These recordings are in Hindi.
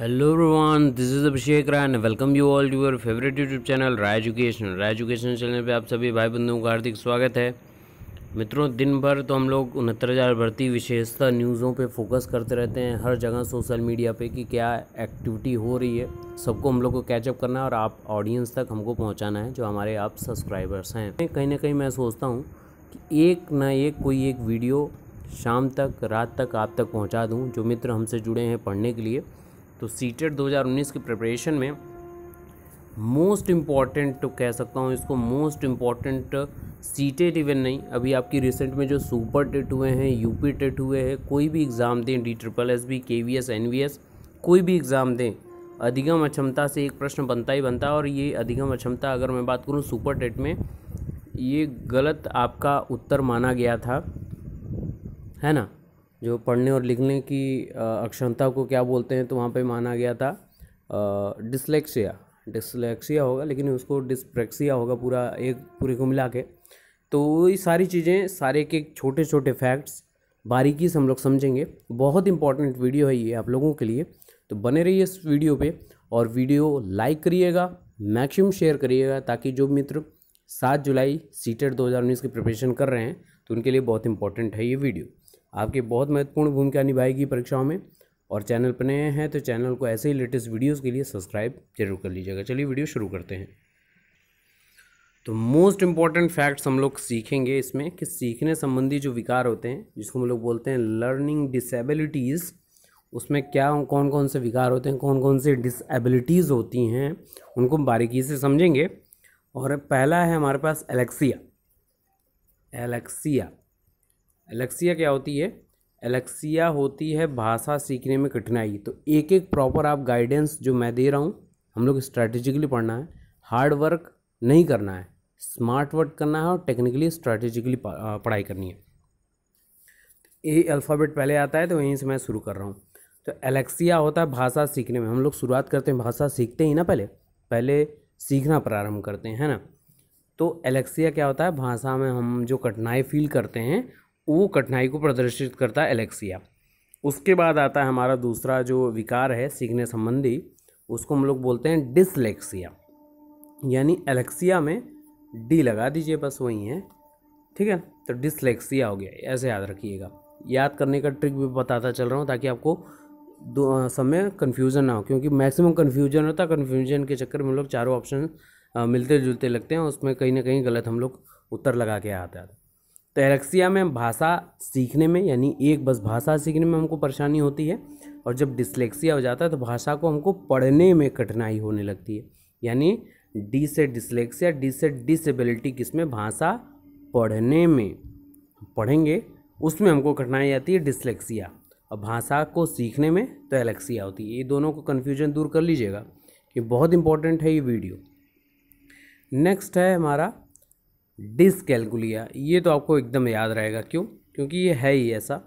hello everyone this is Abhishek Rai and welcome you all to your favourite YouTube channel Rai education Rai education channel पे आप सभी भाई बंधुओं का हार्दिक स्वागत है मित्रों दिन भर तो हम लोग उनहत्तर हज़ार भर्ती विशेषता न्यूज़ों पे फोकस करते रहते हैं हर जगह सोशल मीडिया पे कि क्या एक्टिविटी हो रही है सबको हम लोग को कैचअप करना है और आप ऑडियंस तक हमको पहुँचाना है जो हमारे आप सब्सक्राइबर्स हैं कहीं ना कहीं मैं सोचता हूँ कि एक ना एक कोई एक वीडियो शाम तक रात तक आप तक पहुँचा दूँ जो मित्र हमसे जुड़े हैं पढ़ने के लिए तो e सीटेट 2019 की प्रिपरेशन में मोस्ट इम्पॉर्टेंट कह सकता हूँ इसको मोस्ट इम्पॉर्टेंट सीटेट इवन नहीं अभी आपकी रिसेंट में जो सुपर टेट e हुए हैं यूपी टेट e हुए हैं कोई भी एग्ज़ाम दें D triple S B K V S N V S कोई भी एग्ज़ाम दें अधिगम अक्षमता से एक प्रश्न बनता ही बनता है और ये अधिगम अक्षमता अगर मैं बात करूँ सुपर टेट में ये गलत आपका उत्तर माना गया था है ना जो पढ़ने और लिखने की अक्षमता को क्या बोलते हैं तो वहाँ पे माना गया था डिसलेक्सिया डिसलेक्सिया होगा लेकिन उसको डिसप्रेक्सिया होगा पूरा एक पूरे को मिला के तो ये सारी चीज़ें सारे के छोटे छोटे फैक्ट्स बारीकी से हम लोग समझेंगे बहुत इंपॉर्टेंट वीडियो है ये आप लोगों के लिए तो बने रहिए इस वीडियो पे और वीडियो लाइक करिएगा मैक्सिमम शेयर करिएगा ताकि जो मित्र सात जुलाई सीटेट 2019 की प्रिपरेशन कर रहे हैं तो उनके लिए बहुत इंपॉर्टेंट है ये वीडियो आपकी बहुत महत्वपूर्ण भूमिका निभाएगी परीक्षाओं में और चैनल पर नए हैं तो चैनल को ऐसे ही लेटेस्ट वीडियोज़ के लिए सब्सक्राइब जरूर कर लीजिएगा चलिए वीडियो शुरू करते हैं तो मोस्ट इम्पॉर्टेंट फैक्ट्स हम लोग सीखेंगे इसमें कि सीखने संबंधी जो विकार होते हैं जिसको हम लोग बोलते हैं लर्निंग डिसेबिलिटीज़ उसमें क्या कौन कौन से विकार होते हैं कौन कौन से डिसेबिलिटीज़ होती हैं उनको हम बारीकी से समझेंगे और पहला है हमारे पास एलेक्सिया एलेक्सिया एलेक्सिया क्या होती है एलेक्सिया होती है भाषा सीखने में कठिनाई तो एक एक प्रॉपर आप गाइडेंस जो मैं दे रहा हूँ हम लोग स्ट्रैटेजिकली पढ़ना है हार्ड वर्क नहीं करना है स्मार्ट वर्क करना है और टेक्निकली स्ट्रैटेजिकली पढ़ाई करनी है ए अल्फ़ाबेट पहले आता है तो यहीं से मैं शुरू कर रहा हूँ तो एलेक्सिया होता है भाषा सीखने में हम लोग शुरुआत करते हैं भाषा सीखते ही ना पहले पहले सीखना प्रारंभ करते हैं है ना तो एलेक्सिया क्या होता है भाषा में हम जो कठिनाई फील करते हैं वो कठिनाई को प्रदर्शित करता है एलेक्सिया उसके बाद आता है हमारा दूसरा जो विकार है सीखने संबंधी उसको हम लोग बोलते हैं डिसलेक्सिया यानी एलेक्सिया में डी लगा दीजिए बस वही है ठीक है तो डिसलेक्सिया हो गया ऐसे याद रखिएगा याद करने का ट्रिक भी बताता चल रहा हूँ ताकि आपको दो समय कन्फ्यूज़न ना हो क्योंकि मैक्सिमम कन्फ्यूजन होता है कन्फ्यूजन के चक्कर में हम लोग चारों ऑप्शन मिलते जुलते लगते हैं उसमें कहीं ना कहीं गलत हम लोग उत्तर लगा के आते हैं तो में भाषा सीखने में यानी एक बस भाषा सीखने में हमको परेशानी होती है और जब डिसलेक्सिया हो जाता है तो भाषा को हमको पढ़ने में कठिनाई होने लगती है यानी डी से डिसलेक्सिया डी से डिसेबिलिटी किसमें भाषा पढ़ने में पढ़ेंगे उसमें हमको कठिनाई आती है डिसलेक्सिया और भाषा को सीखने में तो एलेक्सिया होती है ये दोनों को कन्फ्यूजन दूर कर लीजिएगा कि बहुत इंपॉर्टेंट है ये वीडियो नेक्स्ट है हमारा डिसकेलकुलिया ये तो आपको एकदम याद रहेगा क्यों क्योंकि ये है ही ऐसा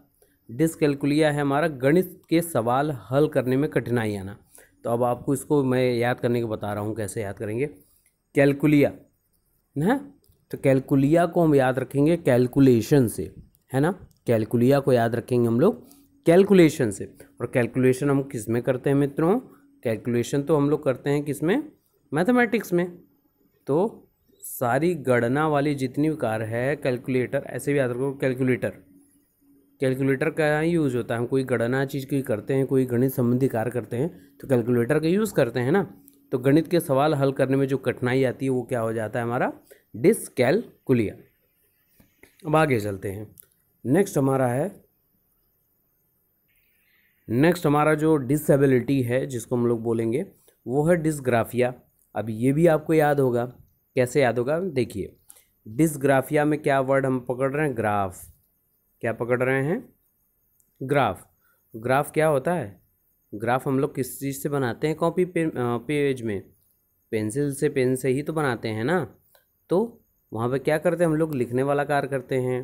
डिसकेलकुलिया है हमारा गणित के सवाल हल करने में कठिनाई आना तो अब आपको इसको मैं याद करने को बता रहा हूँ कैसे याद करेंगे कैलकुलिया है तो कैलकुलिया को हम याद रखेंगे कैलकुलेशन से है ना कैलकुलिया को याद रखेंगे हम लोग कैलकुलेशन से और कैलकुलेशन हम किस में करते हैं मित्रों कैलकुलेशन तो हम लोग करते हैं किस में मैथमेटिक्स में तो सारी गणना वाली जितनी भी कार है कैलकुलेटर ऐसे भी याद रखो कैलकुलेटर कैलकुलेटर का यूज़ होता है हम कोई गणना चीज़ की करते हैं कोई गणित संबंधी कार्य करते हैं तो कैलकुलेटर का यूज़ करते हैं ना तो गणित के सवाल हल करने में जो कठिनाई आती है वो क्या हो जाता है हमारा डिसकैलकुलिया अब आगे चलते हैं नेक्स्ट हमारा है नेक्स्ट हमारा जो डिसेबिलिटी है जिसको हम लोग बोलेंगे वो है डिसग्राफिया अब ये भी आपको याद होगा कैसे याद होगा देखिए डिसग्राफिया में क्या वर्ड हम पकड़ रहे हैं ग्राफ क्या पकड़ रहे हैं ग्राफ ग्राफ क्या होता है ग्राफ हम लोग किस चीज़ से बनाते हैं कॉपी पे, पेज में पेंसिल से पेन से ही तो बनाते हैं ना तो वहाँ पे क्या करते हैं हम लोग लिखने वाला कार्य करते हैं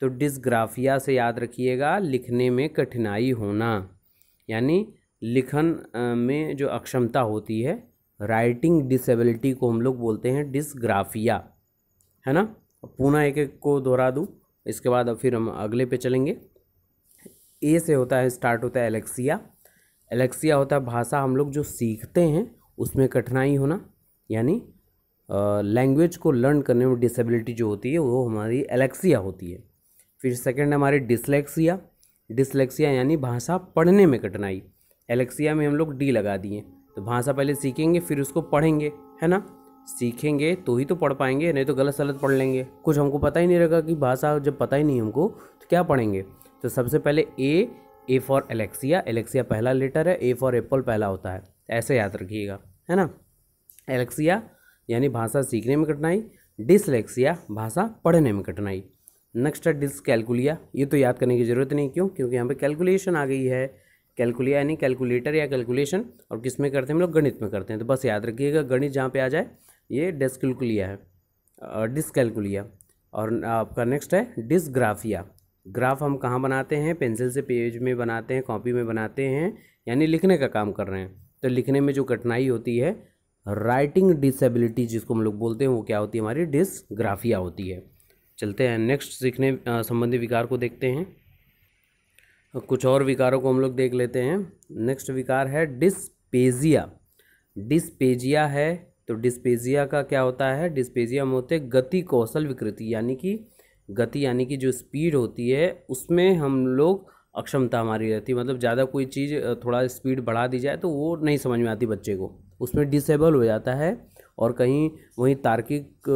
तो डिसग्राफिया से याद रखिएगा लिखने में कठिनाई होना यानी लिखन में जो अक्षमता होती है राइटिंग डिसेबिलिटी को हम लोग बोलते हैं डिसग्राफिया है ना पुनः एक एक को दोहरा दूँ इसके बाद अब फिर हम अगले पे चलेंगे ए से होता है स्टार्ट होता है एलेक्सिया एलेक्सिया होता है भाषा हम लोग जो सीखते हैं उसमें कठिनाई होना यानी लैंग्वेज को लर्न करने में डिसेबिलिटी जो होती है वो हमारी एलेक्सिया होती है फिर सेकंड हमारी डिसलेक्सिया डिसलेक्सिया यानी भाषा पढ़ने में कठिनाई एलेक्सिया में हम लोग डी लगा दिए तो भाषा पहले सीखेंगे फिर उसको पढ़ेंगे है ना सीखेंगे तो ही तो पढ़ पाएंगे नहीं तो गलत सलत पढ़ लेंगे कुछ हमको पता ही नहीं रहेगा कि भाषा जब पता ही नहीं हमको तो क्या पढ़ेंगे तो सबसे पहले A A for Alexia Alexia पहला लेटर है ए फॉर एप्पल पहला होता है ऐसे याद रखिएगा है ना एलेक्सिया यानी भाषा सीखने में कठिनाई डिसलेक्सिया भाषा पढ़ने में कठिनाई नेक्स्ट है डिस कैलकुलिया ये तो याद करने की ज़रूरत नहीं क्यों क्योंकि यहाँ पे कैलकुलेशन आ गई है कैलकुलिया यानी कैलकुलेटर या कैलकुलेशन और किस में करते हैं हम लोग गणित में करते हैं तो बस याद रखिएगा गणित जहाँ पे आ जाए ये डिस्कैलकुलिया है डिसकैलकुलिया और आपका नेक्स्ट है डिसग्राफिया ग्राफ हम कहाँ बनाते हैं पेंसिल से पेज में बनाते हैं कॉपी में बनाते हैं यानी लिखने का काम कर रहे हैं तो लिखने में जो कठिनाई होती है राइटिंग डिसेबिलिटी जिसको हम लोग बोलते हैं वो क्या होती है हमारी डिसग्राफिया होती है चलते हैं नेक्स्ट सीखने संबंधी विकार को देखते हैं तो कुछ और विकारों को हम लोग देख लेते हैं नेक्स्ट विकार है डिस्पेजिया डिस्पेजिया है तो डिस्पेजिया का क्या होता है डिस्पेजिया में होते गति कौशल विकृति यानी कि गति यानी कि जो स्पीड होती है उसमें हम लोग अक्षमता हमारी रहती है मतलब ज़्यादा कोई चीज़ थोड़ा स्पीड बढ़ा दी जाए तो वो नहीं समझ में आती बच्चे को उसमें डिसेबल हो जाता है और कहीं वहीं तार्किक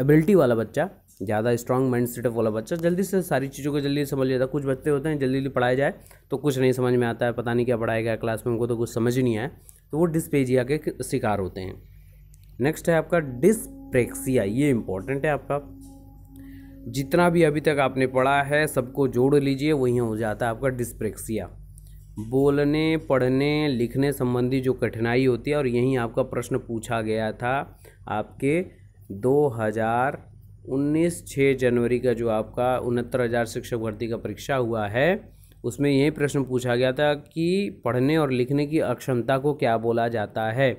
एबिलिटी वाला बच्चा ज़्यादा स्ट्रॉन्ग माइंड सेटअप वाला बच्चा जल्दी से सारी चीज़ों को जल्दी समझ लेता है कुछ बच्चे होते हैं जल्दी जल्दी पढ़ाया जाए तो कुछ नहीं समझ में आता है पता नहीं क्या पढ़ाया गया क्लास में उनको तो कुछ समझ ही नहीं आया तो वो डिस्पेजिया के शिकार होते हैं नेक्स्ट है आपका डिस्प्रेक्सिया ये इंपॉर्टेंट है आपका जितना भी अभी तक आपने पढ़ा है सबको जोड़ लीजिए वहीं हो जाता है आपका डिस्प्रेक्सिया बोलने पढ़ने लिखने संबंधी जो कठिनाई होती है और यहीं आपका प्रश्न पूछा गया था आपके उन्नीस छः जनवरी का जो आपका उनहत्तर हज़ार शिक्षक भर्ती का परीक्षा हुआ है उसमें यही प्रश्न पूछा गया था कि पढ़ने और लिखने की अक्षमता को क्या बोला जाता है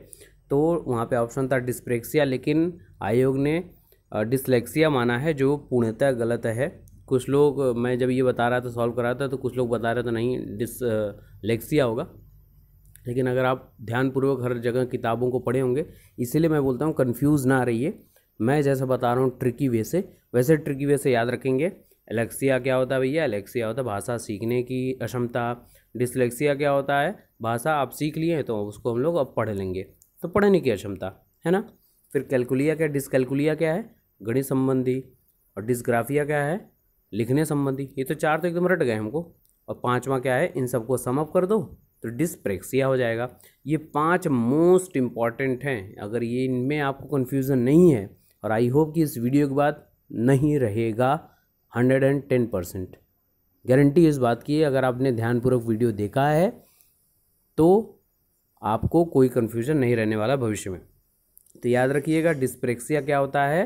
तो वहाँ पे ऑप्शन था डिस्प्रेक्सिया लेकिन आयोग ने डिसलेक्सिया माना है जो पूर्णतः गलत है कुछ लोग मैं जब ये बता रहा था सॉल्व कर रहा था तो कुछ लोग बता रहे थे नहीं डिसलेक्सिया होगा लेकिन अगर आप ध्यानपूर्वक हर जगह किताबों को पढ़े होंगे इसीलिए मैं बोलता हूँ कन्फ्यूज़ ना रहिए मैं जैसे बता रहा हूँ ट्रिकी वे से वैसे ट्रिकी वे से याद रखेंगे एलेक्सिया क्या होता है भैया एलेक्सिया होता है भाषा सीखने की अक्षमता डिसलेक्सिया क्या होता है भाषा आप सीख लिए तो उसको हम लोग अब पढ़ लेंगे तो पढ़ने की अक्षमता है ना फिर कैलकुलिया क्या डिसकैलकुलिया क्या है गणित संबंधी और डिसग्राफिया क्या है लिखने संबंधी ये तो चार तो एकदम रट गए हमको और पाँचवा क्या है इन सबको समअप कर दो तो डिस्प्रेक्सिया हो जाएगा ये पांच मोस्ट इम्पॉर्टेंट हैं अगर ये इनमें आपको कन्फ्यूज़न नहीं है और आई होप कि इस वीडियो के बाद नहीं रहेगा hundred and ten percent guarantee इस बात की है अगर आपने ध्यानपूर्वक वीडियो देखा है तो आपको कोई कन्फ्यूजन नहीं रहने वाला भविष्य में तो याद रखिएगा डिस्प्रेक्सिया क्या होता है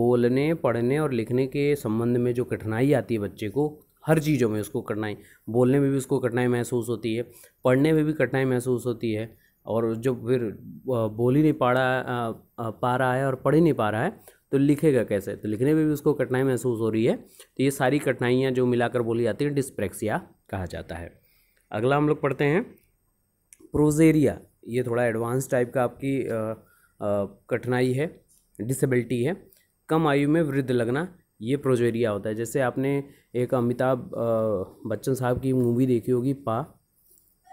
बोलने पढ़ने और लिखने के संबंध में जो कठिनाई आती है बच्चे को हर चीज़ों में उसको कठिनाई बोलने में भी उसको कठिनाई महसूस होती है पढ़ने में भी कठिनाई महसूस होती है और जो फिर बोल ही नहीं पा रहा पा रहा है और पढ़ ही नहीं पा रहा है तो लिखेगा कैसे तो लिखने में भी उसको कठिनाई महसूस हो रही है तो ये सारी कठिनाइयाँ जो मिलाकर बोली जाती हैं डिस्प्रेक्सिया कहा जाता है अगला हम लोग पढ़ते हैं प्रोजेरिया ये थोड़ा एडवांस टाइप का आपकी कठिनाई है डिसेबिलिटी है कम आयु में वृद्ध लगना ये प्रोजेरिया होता है जैसे आपने एक अमिताभ बच्चन साहब की मूवी देखी होगी पा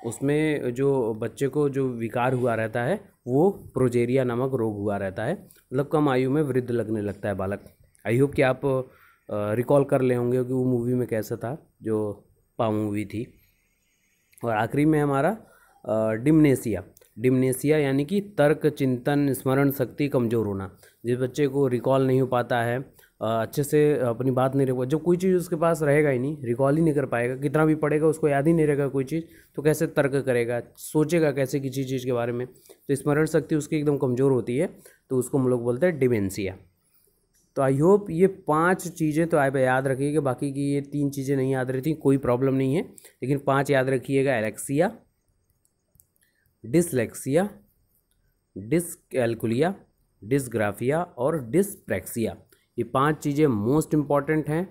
उसमें जो बच्चे को जो विकार हुआ रहता है वो प्रोजेरिया नामक रोग हुआ रहता है मतलब कम आयु में वृद्ध लगने लगता है बालक आई होप कि आप रिकॉल कर ले होंगे कि वो मूवी में कैसा था जो पा मूवी थी और आखिरी में हमारा डिमनेसिया डिमनेसिया यानी कि तर्क चिंतन स्मरण शक्ति कमज़ोर होना जिस बच्चे को रिकॉल नहीं हो पाता है अच्छे से अपनी बात नहीं रख जब कोई चीज़ उसके पास रहेगा ही नहीं रिकॉल ही नहीं कर पाएगा कितना भी पढ़ेगा उसको याद ही नहीं रहेगा कोई चीज़ तो कैसे तर्क करेगा सोचेगा कैसे किसी चीज़ के बारे में तो स्मरण शक्ति उसकी एकदम कमज़ोर होती है तो उसको हम लोग बोलते हैं डिमेंसिया तो आई होप ये पांच चीज़ें तो आप याद रखिएगा बाकी की ये तीन चीज़ें नहीं याद रहती कोई प्रॉब्लम नहीं है लेकिन पांच याद रखिएगा एलेक्सिया डिसलेक्सिया डिसकैलकुलिया डिसग्राफिया और डिसप्रेक्सिया ये पांच चीज़ें मोस्ट इम्पॉर्टेंट हैं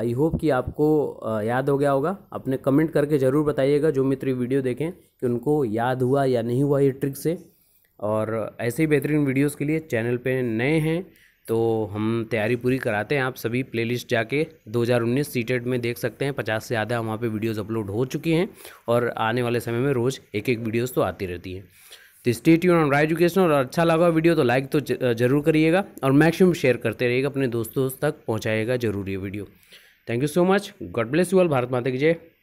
आई होप कि आपको याद हो गया होगा अपने कमेंट करके ज़रूर बताइएगा जो मित्र वीडियो देखें कि उनको याद हुआ या नहीं हुआ ये ट्रिक से और ऐसे ही बेहतरीन वीडियोस के लिए चैनल पे नए हैं तो हम तैयारी पूरी कराते हैं आप सभी प्लेलिस्ट जाके 2019 सीटेड में देख सकते हैं पचास से ज़्यादा वहाँ पे वीडियोस अपलोड हो चुकी हैं और आने वाले समय में रोज़ एक एक वीडियोस तो आती रहती हैं तो स्टेट यून ऑन राय एजुकेशन और अच्छा लगा वीडियो तो लाइक तो जरूर करिएगा और मैक्सिमम शेयर करते रहिएगा अपने दोस्तों तक पहुँचाएगा जरूर ये video thank you so much God bless you all Bharat Mata की जय